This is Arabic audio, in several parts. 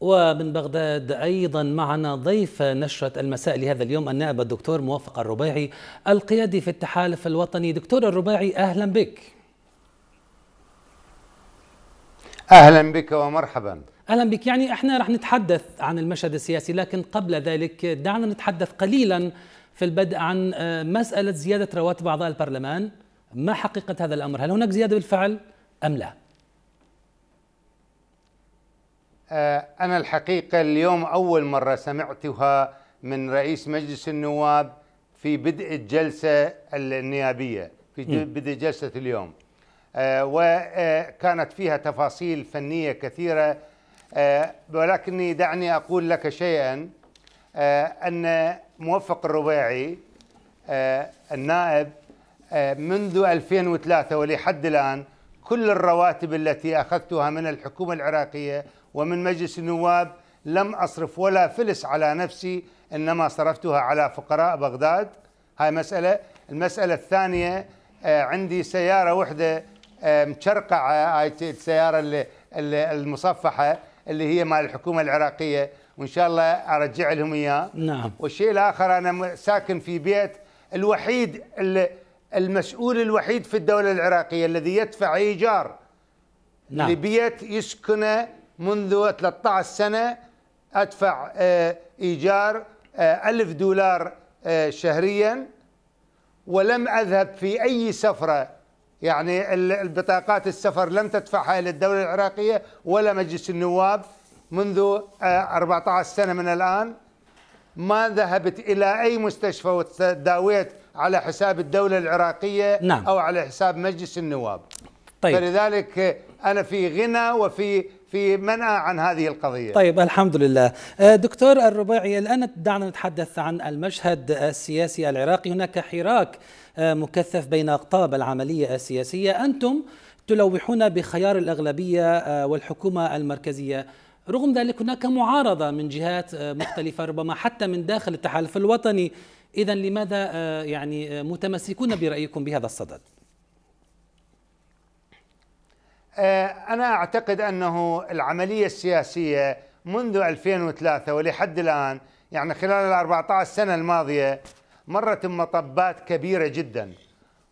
ومن بغداد أيضا معنا ضيف نشرة المساء لهذا اليوم النائب الدكتور موفق الرباعي القيادي في التحالف الوطني دكتور الرباعي أهلا بك أهلا بك ومرحبا أهلا بك يعني احنا رح نتحدث عن المشهد السياسي لكن قبل ذلك دعنا نتحدث قليلا في البدء عن آه، مسألة زيادة رواتب أعضاء البرلمان ما حقيقة هذا الأمر هل هناك زيادة بالفعل أم لا؟ آه، أنا الحقيقة اليوم أول مرة سمعتها من رئيس مجلس النواب في بدء الجلسة النيابية في بدء جلسة اليوم آه، وكانت آه، فيها تفاصيل فنية كثيرة ولكني دعني أقول لك شيئا أن موفق الربيعي النائب منذ 2003 ولحد الآن كل الرواتب التي أخذتها من الحكومة العراقية ومن مجلس النواب لم أصرف ولا فلس على نفسي إنما صرفتها على فقراء بغداد هاي مسألة المسألة الثانية آه، عندي سيارة وحدة آه، مشرقعة هاي السيارة المصفحة اللي هي مال الحكومة العراقية وإن شاء الله أرجع لهم إياه نعم والشيء الآخر أنا ساكن في بيت الوحيد المسؤول الوحيد في الدولة العراقية الذي يدفع إيجار نعم. لبيت يسكنه منذ 13 سنة أدفع آه، إيجار آه، ألف دولار آه، شهريا ولم أذهب في أي سفرة يعني البطاقات السفر لم تدفعها إلى الدولة العراقية ولا مجلس النواب منذ 14 سنة من الآن ما ذهبت إلى أي مستشفى وتداويت على حساب الدولة العراقية نعم. أو على حساب مجلس النواب طيب. فلذلك أنا في غنى وفي في منع عن هذه القضية طيب الحمد لله آه، دكتور الربيعي الآن دعنا نتحدث عن المشهد السياسي العراقي هناك حراك آه، مكثف بين أقطاب العملية السياسية أنتم تلوحون بخيار الأغلبية آه، والحكومة المركزية رغم ذلك هناك معارضة من جهات مختلفة ربما حتى من داخل التحالف الوطني إذا لماذا يعني متمسكون برأيكم بهذا الصدد؟ آه، أنا أعتقد أنه العملية السياسية منذ 2003 ولحد الآن يعني خلال ال 14 سنة الماضية مرت بمطبات كبيرة جدا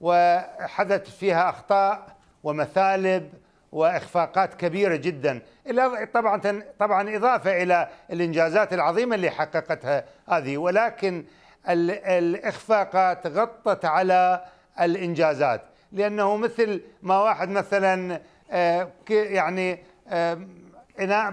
وحدث فيها أخطاء ومثالب واخفاقات كبيره جدا الى طبعا طبعا اضافه الى الانجازات العظيمه اللي حققتها هذه ولكن الاخفاقات غطت على الانجازات لانه مثل ما واحد مثلا آه، يعني آه، اناء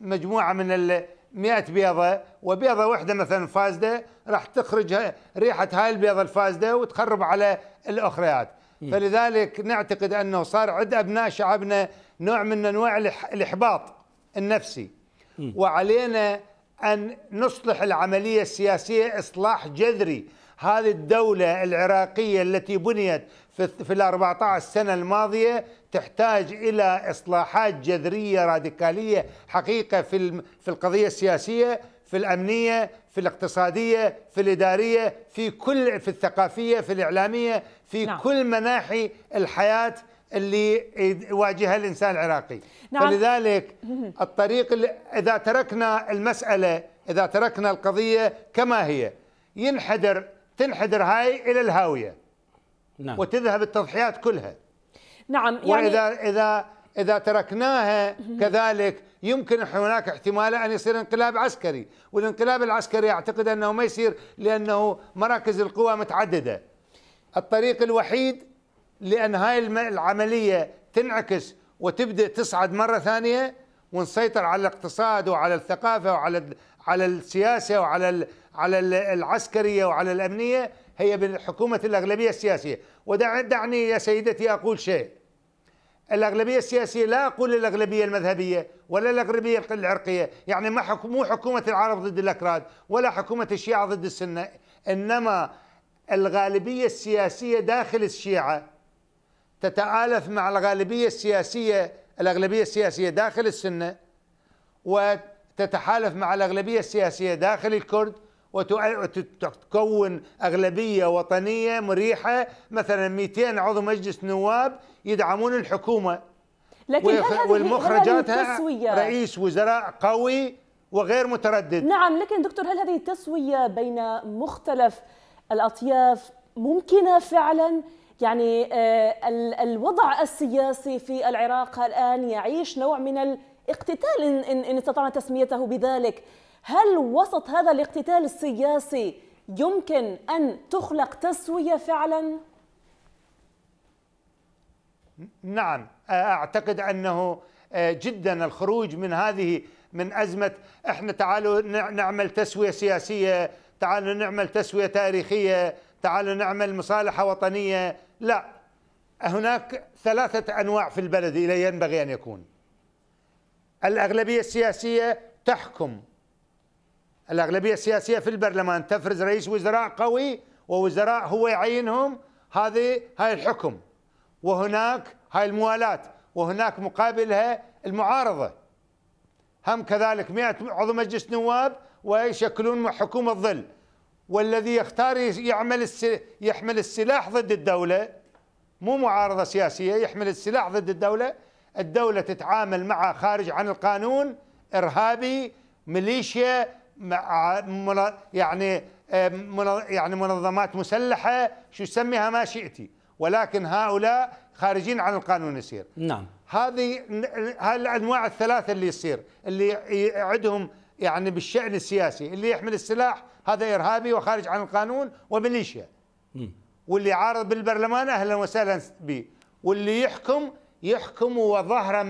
بمجموعه آه، من 100 بيضه وبيضه واحده مثلا فاسده راح تخرج ريحه هاي البيضه الفاسده وتخرب على الاخريات إيه. فلذلك نعتقد انه صار عند ابناء شعبنا نوع من انواع الاحباط النفسي إيه. وعلينا ان نصلح العمليه السياسيه اصلاح جذري هذه الدوله العراقيه التي بنيت في ال 14 سنه الماضيه تحتاج الى اصلاحات جذريه راديكاليه حقيقه في في القضيه السياسيه في الامنيه في الاقتصاديه في الاداريه في كل في الثقافيه في الاعلاميه في نعم. كل مناحي الحياه اللي يواجهها الانسان العراقي نعم. فلذلك الطريق اذا تركنا المساله اذا تركنا القضيه كما هي ينحدر تنحدر هاي الى الهاويه نعم. وتذهب التضحيات كلها نعم يعني واذا اذا اذا تركناها كذلك يمكن هناك احتمال ان يصير انقلاب عسكري، والانقلاب العسكري اعتقد انه ما يصير لانه مراكز القوى متعدده. الطريق الوحيد لان هاي العمليه تنعكس وتبدا تصعد مره ثانيه ونسيطر على الاقتصاد وعلى الثقافه وعلى على السياسه وعلى على العسكريه وعلى الامنيه هي بحكومه الاغلبيه السياسيه، ودعني يا سيدتي اقول شيء. الاغلبيه السياسيه لا اقول الاغلبيه المذهبيه ولا الاغلبيه العرقيه، يعني ما حكم مو حكومه العرب ضد الاكراد ولا حكومه الشيعه ضد السنه، انما الغالبيه السياسيه داخل الشيعه تتآلف مع الغالبيه السياسيه الاغلبيه السياسيه داخل السنه وتتحالف مع الاغلبيه السياسيه داخل الكرد وتكون اغلبيه وطنيه مريحه مثلا 200 عضو مجلس نواب يدعمون الحكومه لكن هل والمخرجاتها رئيس وزراء قوي وغير متردد نعم لكن دكتور هل هذه التسويه بين مختلف الاطياف ممكنه فعلا يعني آه، الوضع السياسي في العراق الان يعيش نوع من الاقتتال ان استطعنا تسميته بذلك هل وسط هذا الاقتتال السياسي يمكن ان تخلق تسويه فعلا نعم اعتقد انه آه، جدا الخروج من هذه من ازمه احنا تعالوا نعمل تسويه سياسيه، تعالوا نعمل تسويه تاريخيه، تعالوا نعمل مصالحه وطنيه، لا هناك ثلاثه انواع في البلد الى ينبغي ان يكون. الاغلبيه السياسيه تحكم. الاغلبيه السياسيه في البرلمان تفرز رئيس وزراء قوي ووزراء هو يعينهم هذه هاي الحكم. وهناك هاي الموالاة وهناك مقابلها المعارضة هم كذلك 100 عضو مجلس نواب ويشكلون حكومة ظل والذي يختار يعمل يحمل السلاح ضد الدولة مو معارضة سياسية يحمل السلاح ضد الدولة الدولة تتعامل مع خارج عن القانون إرهابي ميليشيا مع يعني آه، يعني منظمات مسلحة شو سميها ما شئتي ولكن هؤلاء خارجين عن القانون يصير نعم هذه هالانواع الثلاثه اللي يصير اللي يعدهم يعني بالشان السياسي اللي يحمل السلاح هذا ارهابي وخارج عن القانون وميليشيا واللي عارض بالبرلمان اهلا وسهلا به واللي يحكم يحكم وظهره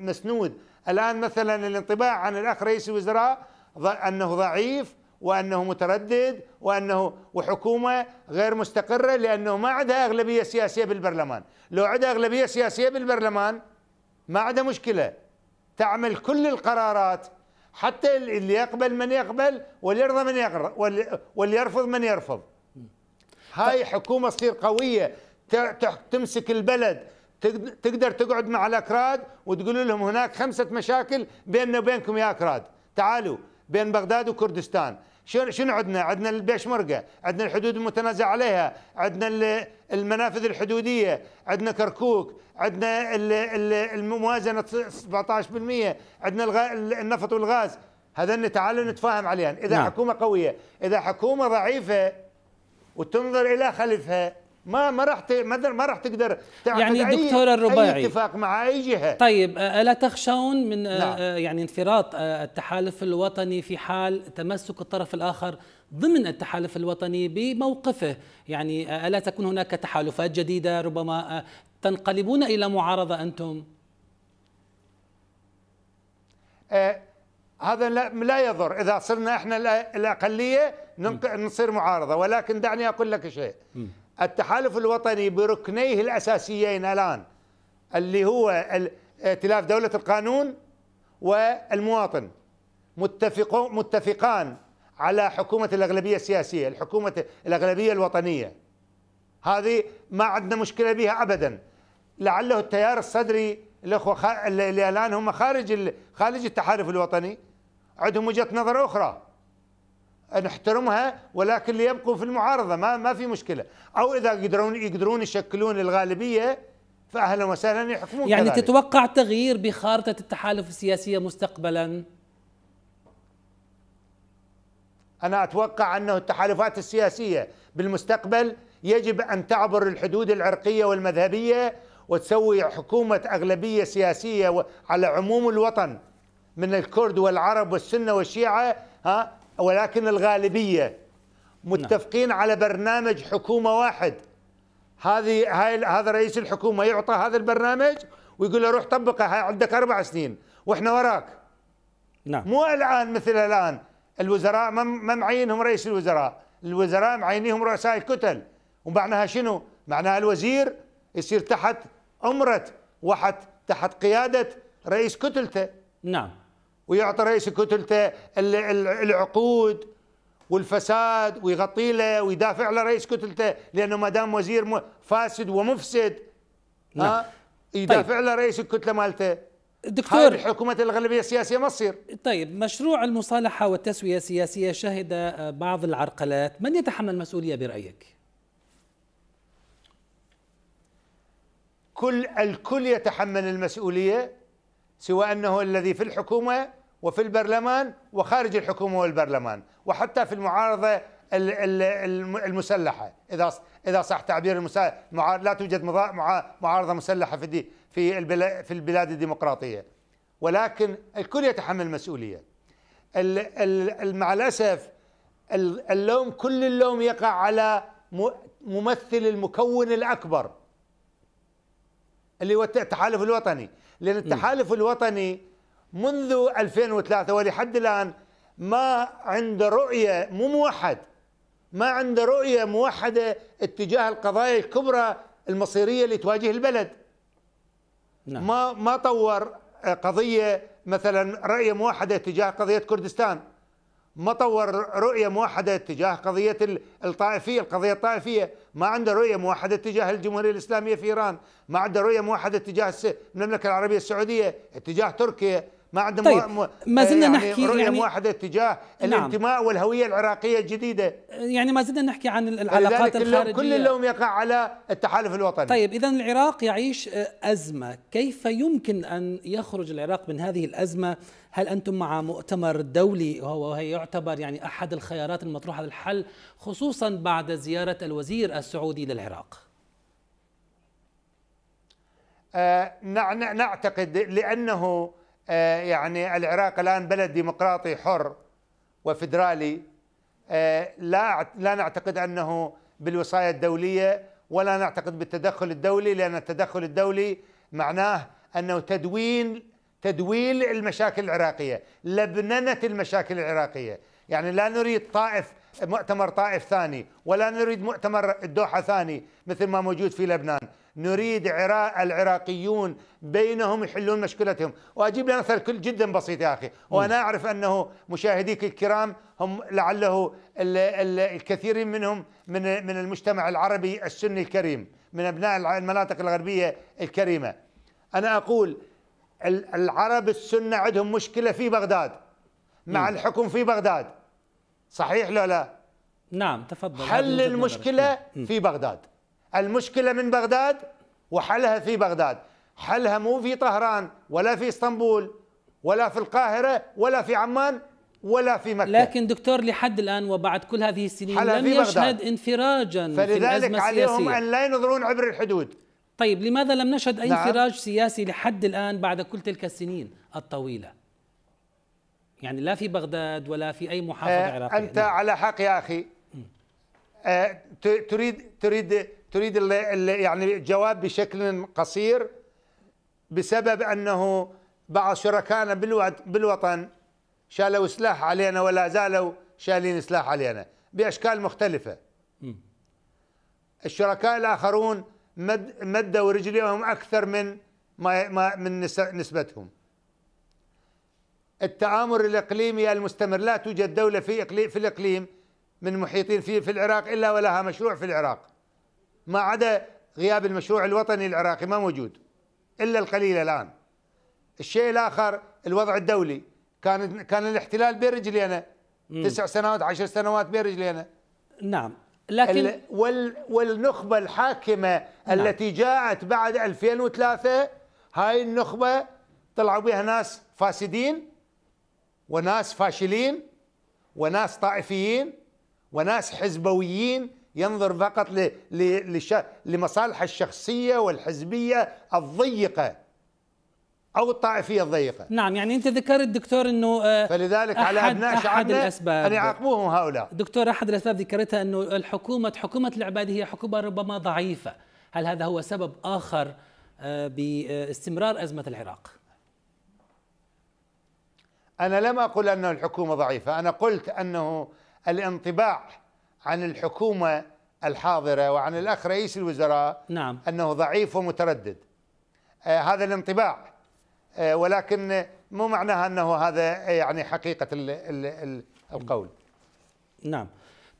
مسنود الان مثلا الانطباع عن الاخ رئيس الوزراء انه ضعيف وانه متردد وانه وحكومه غير مستقره لانه ما عندها اغلبيه سياسيه بالبرلمان، لو عندها اغلبيه سياسيه بالبرلمان ما عندها مشكله تعمل كل القرارات حتى اللي يقبل من يقبل واللي يرضى من يقر واللي يرفض من يرفض. هاي حكومه تصير قويه تمسك البلد تقدر تقعد مع الاكراد وتقول لهم هناك خمسه مشاكل بيننا وبينكم يا اكراد، تعالوا بين بغداد وكردستان شنو شنو عندنا؟ عندنا البيشمركه، عندنا الحدود المتنازع عليها، عندنا المنافذ الحدوديه، عندنا كركوك، عندنا الموازنه 17%، عندنا النفط والغاز، هذا تعالوا نتفاهم عليها، اذا نعم. حكومه قويه، اذا حكومه ضعيفه وتنظر الى خلفها ما ما راح ما راح تقدر تعقد يعني دكتور الرباعي أي اتفاق مع اي جهه طيب الا تخشون من نعم. يعني انفراط التحالف الوطني في حال تمسك الطرف الاخر ضمن التحالف الوطني بموقفه يعني الا تكون هناك تحالفات جديده ربما تنقلبون الى معارضه انتم آه هذا لا, لا يضر اذا صرنا احنا الاقليه نصير معارضه ولكن دعني اقول لك شيء م. التحالف الوطني بركنيه الاساسيين الان اللي هو ائتلاف دوله القانون والمواطن متفقون متفقان على حكومه الاغلبيه السياسيه، الحكومه الاغلبيه الوطنيه. هذه ما عندنا مشكله بها ابدا. لعله التيار الصدري الاخوه اللي الان هم خارج خارج التحالف الوطني عندهم وجهه نظر اخرى. نحترمها ولكن ليبقوا في المعارضه ما ما في مشكله او اذا يقدرون يقدرون يشكلون الغالبيه فاهلا وسهلا يحكمون يعني كذلك. تتوقع تغيير بخارطه التحالف السياسيه مستقبلا انا اتوقع انه التحالفات السياسيه بالمستقبل يجب ان تعبر الحدود العرقيه والمذهبيه وتسوي حكومه اغلبيه سياسيه على عموم الوطن من الكرد والعرب والسنه والشيعه ها ولكن الغالبية متفقين نعم. على برنامج حكومة واحد هذه هاي هذا رئيس الحكومة يعطى هذا البرنامج ويقول له روح طبقه عندك أربع سنين وإحنا وراك نعم مو الآن مثل الآن الوزراء ما معينهم رئيس الوزراء الوزراء معينيهم رؤساء الكتل ومعناها شنو؟ معناها الوزير يصير تحت أمرة واحد تحت قيادة رئيس كتلته نعم ويعطي رئيس كتلته العقود والفساد ويغطي له ويدافع على رئيس كتلته لانه ما دام وزير فاسد ومفسد آه، نعم. ها يدافع طيب. على رئيس الكتله مالته دكتور حكومة الغالبية السياسية ما تصير طيب مشروع المصالحة والتسوية السياسية شهد آه، بعض العرقلات من يتحمل المسؤولية برأيك؟ كل الكل يتحمل المسؤولية سوى أنه الذي في الحكومة وفي البرلمان وخارج الحكومة والبرلمان وحتى في المعارضة المسلحة إذا إذا صح تعبير لا توجد معارضة مسلحة في في في البلاد الديمقراطية ولكن الكل يتحمل مسؤولية مع الأسف اللوم كل اللوم يقع على ممثل المكون الأكبر اللي هو التحالف الوطني لأن التحالف الوطني منذ 2003 ولحد الآن ما عنده رؤية مو موحد ما عنده رؤية موحدة اتجاه القضايا الكبرى المصيرية اللي تواجه البلد نعم. ما ما طور قضية مثلا رايه موحدة تجاه قضية كردستان ما طور رؤيه موحده تجاه قضيه الطائفيه، القضيه الطائفيه ما عنده رؤيه موحده تجاه الجمهوريه الاسلاميه في ايران، ما عنده رؤيه موحده تجاه المملكه العربيه السعوديه، اتجاه تركيا، ما عنده طيب مو... ما إيه، زلنا يعني نحكي رؤيه يعني موحده تجاه نعم الانتماء والهويه العراقيه الجديده يعني ما زلنا نحكي عن العلاقات الخارجيه كل اللوم يقع على التحالف الوطني طيب اذا العراق يعيش ازمه، كيف يمكن ان يخرج العراق من هذه الازمه هل أنتم مع مؤتمر دولي وهو يعتبر يعني أحد الخيارات المطروحة للحل خصوصا بعد زيارة الوزير السعودي للعراق آه نعتقد لأنه آه يعني العراق الآن بلد ديمقراطي حر وفدرالي آه لا لا نعتقد أنه بالوصاية الدولية ولا نعتقد بالتدخل الدولي لأن التدخل الدولي معناه أنه تدوين تدويل المشاكل العراقية لبننة المشاكل العراقية يعني لا نريد طائف مؤتمر طائف ثاني ولا نريد مؤتمر الدوحة ثاني مثل ما موجود في لبنان نريد عراق العراقيون بينهم يحلون مشكلتهم وأجيب لنا مثل جدا بسيط يا أخي وأنا أعرف أنه مشاهديك الكرام هم لعله الكثيرين منهم من من المجتمع العربي السني الكريم من أبناء المناطق الغربية الكريمة أنا أقول العرب السنه عندهم مشكله في بغداد مع م. الحكم في بغداد صحيح لو لا نعم تفضل حل المشكله في بغداد المشكله من بغداد وحلها في بغداد حلها مو في طهران ولا في اسطنبول ولا في القاهره ولا في عمان ولا في مكه لكن دكتور لحد الان وبعد كل هذه السنين لم يشهد انفراجا فلذلك في الأزمة عليهم السياسية. ان لا ينظرون عبر الحدود طيب لماذا لم نشهد أي نعم. انفراج سياسي لحد الآن بعد كل تلك السنين الطويلة يعني لا في بغداد ولا في أي محافظة آه عراقية نعم. أنت نعم. على حق يا أخي آه تريد تريد تريد اللي اللي يعني جواب بشكل قصير بسبب أنه بعض شركائنا بالوطن شالوا سلاح علينا ولا زالوا شالين سلاح علينا بأشكال مختلفة الشركاء الآخرون مد مدوا رجليهم اكثر من ما, ما من نسبتهم التآمر الإقليمي المستمر لا توجد دولة في إقليم في الإقليم من محيطين في في العراق إلا ولها مشروع في العراق ما عدا غياب المشروع الوطني العراقي ما موجود إلا القليل الآن الشيء الآخر الوضع الدولي كان كان الاحتلال بين رجلينا تسع سنوات عشر سنوات بين رجلينا نعم لكن وال والنخبة الحاكمة نعم. التي جاءت بعد 2003 هاي النخبة طلعوا بها ناس فاسدين وناس فاشلين وناس طائفيين وناس حزبويين ينظر فقط لمصالحه الشخصية والحزبية الضيقة او الطائفيه الضيقه نعم يعني انت ذكرت دكتور انه آه، فلذلك على ابناء شعبنا ان يعاقبوهم هؤلاء دكتور احد الاسباب ذكرتها انه الحكومه حكومه العبادي هي حكومه ربما ضعيفه هل هذا هو سبب اخر آه، باستمرار ازمه العراق انا لم اقل ان الحكومه ضعيفه انا قلت انه الانطباع عن الحكومه الحاضره وعن الاخ رئيس الوزراء نعم انه ضعيف ومتردد آه هذا الانطباع آه، ولكن مو معناها انه هذا آه، يعني حقيقه الـ الـ القول نعم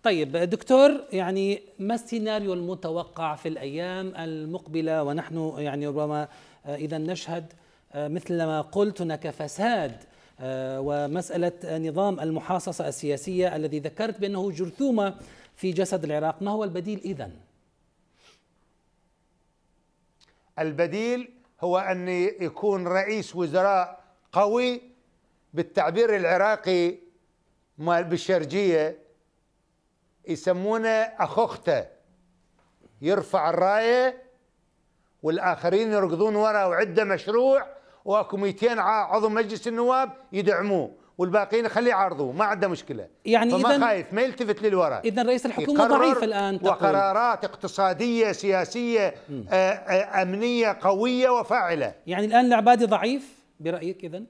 طيب دكتور يعني ما السيناريو المتوقع في الايام المقبله ونحن يعني ربما آه، اذا نشهد مثل ما قلت هناك فساد ومساله نظام المحاصصه السياسيه الذي ذكرت بانه جرثومه في جسد العراق ما هو البديل اذا البديل هو أن يكون رئيس وزراء قوي بالتعبير العراقي مال بالشرجية يسمونه أخوخته يرفع الراية والآخرين يركضون وراء وعدة مشروع واكو 200 عضو مجلس النواب يدعموه والباقيين خليه يعارضوه ما عنده مشكله يعني فما خايف ما يلتفت للوراء اذا رئيس الحكومه ضعيف الان تقول. وقرارات اقتصاديه سياسيه آه، آه، امنيه قويه وفاعله يعني الان العبادي ضعيف برايك اذا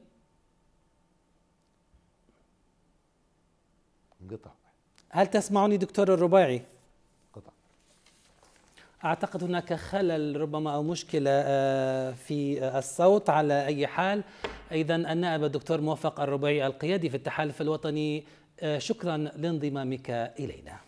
انقطع هل تسمعني دكتور الرباعي أعتقد هناك خلل ربما أو مشكلة آه، في آه، الصوت على أي حال أيضا النائب الدكتور موفق الربيعي القيادي في التحالف الوطني آه، شكرا لانضمامك إلينا